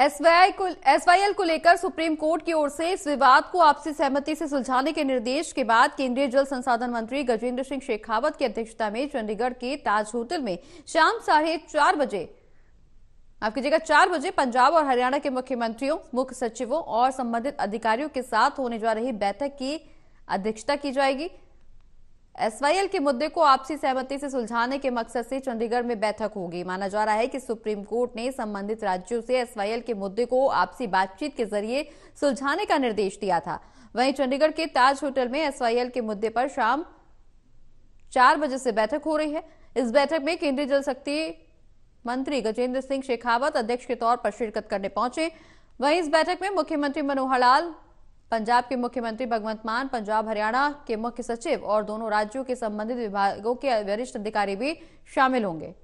SYL को लेकर supreme court की ओर से इस विवाद को आपसी सहमति से सुलझाने के निर्देश के बाद केंद्रीय जल संसाधन मंत्री गजेंद्र सिंह शेखावत की अध्यक्षता में चंडीगढ़ के ताज होटल में शाम साढ़े चार बजे आपकी जगह चार बजे पंजाब और हरियाणा के मुख्यमंत्रियों मुख्य सचिवों और संबंधित अधिकारियों के साथ होने जा रही बैठक की अध्यक्षता की जाएगी एसवाईएल के मुद्दे को आपसी सहमति से सुलझाने के मकसद से चंडीगढ़ में बैठक होगी माना जा रहा है कि सुप्रीम कोर्ट ने संबंधित राज्यों से एसवाईएल के मुद्दे को आपसी बातचीत के जरिए सुलझाने का निर्देश दिया था वहीं चंडीगढ़ के ताज होटल में एसवाईएल के मुद्दे पर शाम चार बजे से बैठक हो रही है इस बैठक में केंद्रीय जल शक्ति मंत्री गजेंद्र सिंह शेखावत अध्यक्ष के तौर पर शिरकत करने पहुंचे वहीं इस बैठक में मुख्यमंत्री मनोहर लाल पंजाब के मुख्यमंत्री भगवंत मान पंजाब हरियाणा के मुख्य सचिव और दोनों राज्यों के संबंधित विभागों के वरिष्ठ अधिकारी भी शामिल होंगे